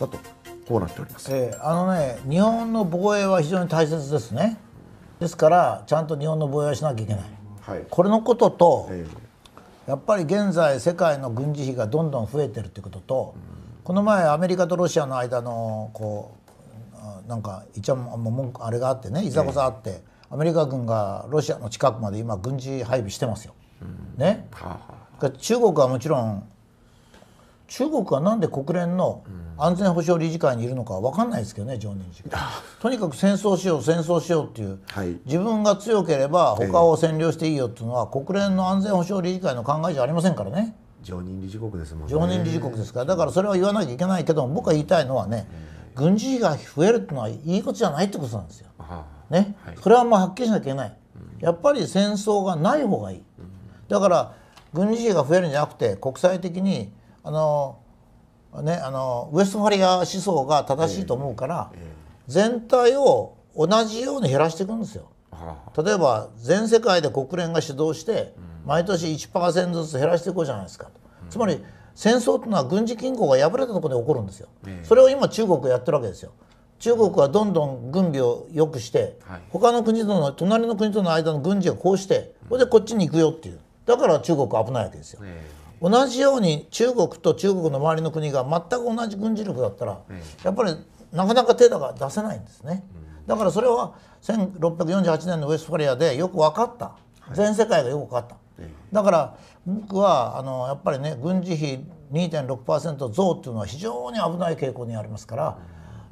たとこうなっております、えー、あのね日本の防衛は非常に大切ですねですからちゃんと日本の防衛はしなきゃいけない、はい、これのことと、えー、やっぱり現在世界の軍事費がどんどん増えてるってことと、うん、この前アメリカとロシアの間のこうなんか一応もあれがあってねいざこざあって、えー、アメリカ軍がロシアの近くまで今軍事配備してますよ。うん、ね、はあはあ、中国はもちろん中国はなんで国連の安全保障理事会にいるのか分かんないですけどね常任理事会 とにかく戦争しよう戦争しようっていう、はい、自分が強ければ他を占領していいよっていうのは、国連の安全保障理事会の考えじゃありませんからね常任理事国ですもんね常任理事国ですからだからそれは言わなきゃいけないけど僕は言いたいのはね、軍事費が増えるっていうのはいいことじゃないってことなんですよ、ね、はい、それはもうはっきりしなきゃいけない、やっぱり戦争がない方がいい、だから軍事費が増えるんじゃなくて国際的にあのね、あのウエストファリア思想が正しいと思うから、えーえー、全体を同じように減らしていくんですよ。例えば全世界で国連が主導して毎年1%ずつ減らしていこうじゃないですかと、つまり戦争というのは軍事均衡が破れたところで起こるんですよ、それを今中国やってるわけですよ中国はどんどん軍備を良くして、他の国との隣の国との間の軍事をこうしてそれでこっちに行くよっていうだから中国危ないわけですよ、同じように中国と中国の周りの国が全く同じ軍事力だったら、やっぱりなかなか手が出せないんですね、だからそれは1648年のウェストファリアでよく分かった、全世界がよく分かった、だから僕はあのやっぱりね軍事費2.6%増っていうのは非常に危ない傾向にありますから、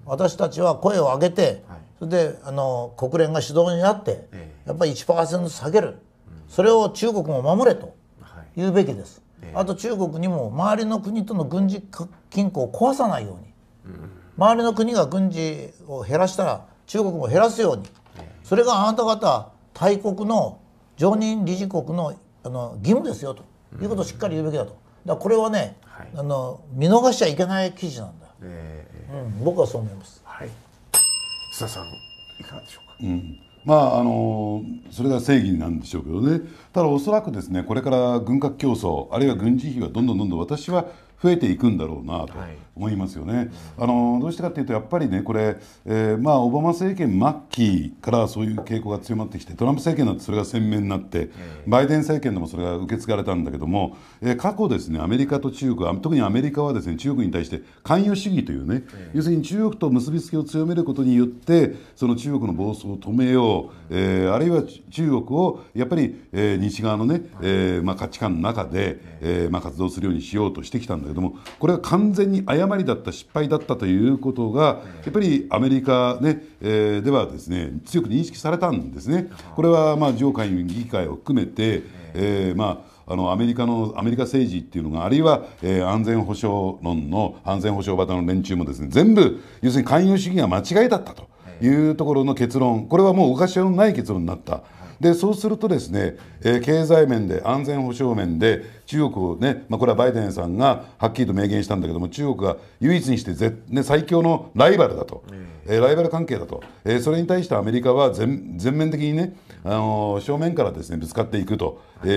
私たちは声を上げて、それであの国連が主導になって、やっぱり1%下げる、それを中国も守れと言うべきです。あと中国にも周りの国との軍事均衡を壊さないように、周りの国が軍事を減らしたら中国も減らすように、それがあなた方大国の常任理事国のあの義務ですよということをしっかり言うべきだと。だこれはね、はい、あの見逃しちゃいけない記事なんだ、えー、うん、僕はそう思います。はい、須田さんいかがでしょうか、うんまあ、あのそれが正義なんでしょうけどねただおそらくですねこれから軍拡競争あるいは軍事費はどんどんどんどん私は増えていくんだろうなと思いますよね。はい、あのどうしてかというとやっぱりねこれ、えー、まあオバマ政権末期からそういう傾向が強まってきてトランプ政権だってそれが鮮明になってバイデン政権でもそれが受け継がれたんだけども、えー、過去ですねアメリカと中国特にアメリカはですね中国に対して関与主義というね、要するに中国と結びつきを強めることによってその中国の暴走を止めよう、えー、あるいは中国をやっぱり、えー、西側のね、えーまあ、価値観の中で、えーまあ、活動するようにしようとしてきたんだけれどもこれは完全に誤りだった失敗だったということがやっぱりアメリカね、えー、ではですね強く認識されたんですね。これはまあ上下院議会を含めて、えー、まああのアメリカのアメリカ政治っていうのがあるいは、えー、安全保障論の安全保障型の連中もですね全部要するに勧誘主義が間違いだったというところの結論これはもうおかしのない結論になった。でそうするとですね、えー、経済面で安全保障面で中国をね、まあ、これはバイデンさんがはっきりと明言したんだけども中国が唯一にしてね、最強のライバルだと、えー、ライバル関係だと、えー、それに対してアメリカは全全面的にね、あのー、正面からですねぶつかっていくと、え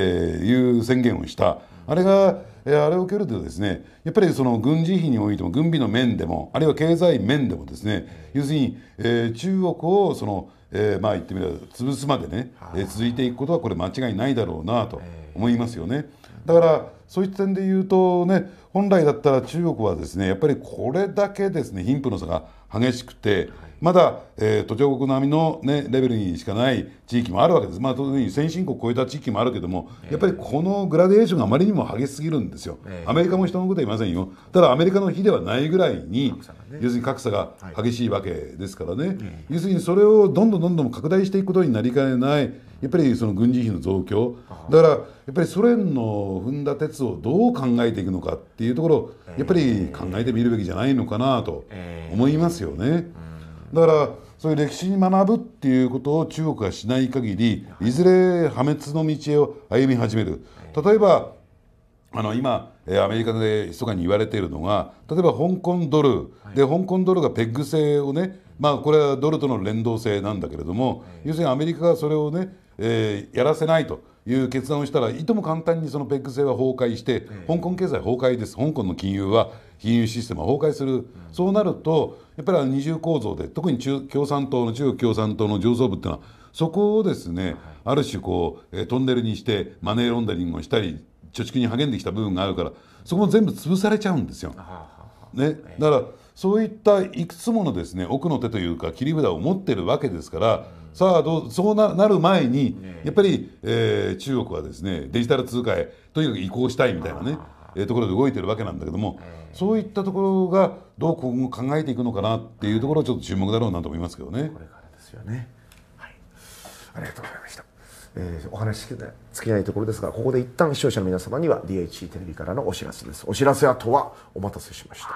いう宣言をした。あれがあれを受けるとですねやっぱりその軍事費においても軍備の面でもあるいは経済面でもですね要するに、え中国をそのえー、まあ言ってみれば潰すまでね、えー、続いていくことはこれ間違いないだろうなと思いますよね。だからそういった点で言うとね本来だったら中国はですねやっぱりこれだけですね貧富の差が激しくて、まだ、えー、途上国並みの、ね、レベルにしかない地域もあるわけです、まあ、当に先進国を超えた地域もあるけども、やっぱりこのグラデーションがあまりにも激しすぎるんですよ、アメリカも人のこと言いませんよ、ただアメリカの比ではないぐらいに、要するに格差が激しいわけですからね、要するにそれをどんどんどんどん拡大していくことになりかねない、やっぱりその軍事費の増強、だからやっぱりソ連の踏んだ鉄をどう考えていくのかってっていうところやっぱり考えてみるべきじゃないのかなと思いますよね。だからそういう歴史に学ぶっていうことを中国がしない限りいずれ破滅の道へを歩み始める例えばあの今アメリカで密かに言われているのが例えば香港ドル、で香港ドルがペッグ制をねまあこれはドルとの連動性なんだけれども、要するにアメリカがそれをね、えやらせないという決断をしたらいとも簡単にそのペック制は崩壊して、香港経済崩壊です香港の金融は金融システムは崩壊する、そうなるとやっぱり二重構造で特に中共産党の中国共産党の上層部っていうのはそこをですね、ある種こうトンネルにしてマネーロンダリングをしたり貯蓄に励んできた部分があるからそこも全部潰されちゃうんですよ。ね、だからそういったいくつものですね奥の手というか切り札を持ってるわけですから。さあどうそうななる前に、やっぱり、えー、中国はですねデジタル通貨へとにかく移行したいみたいなね、えー、ところで動いてるわけなんだけども、そういったところがどう今後考えていくのかなっていうところちょっと注目だろうなと思いますけどね。これからですよね、はい、ありがとうございました。えー、お話し尽きないところですがここで一旦視聴者の皆様には DHC テレビからのお知らせですお知らせあとはお待たせしました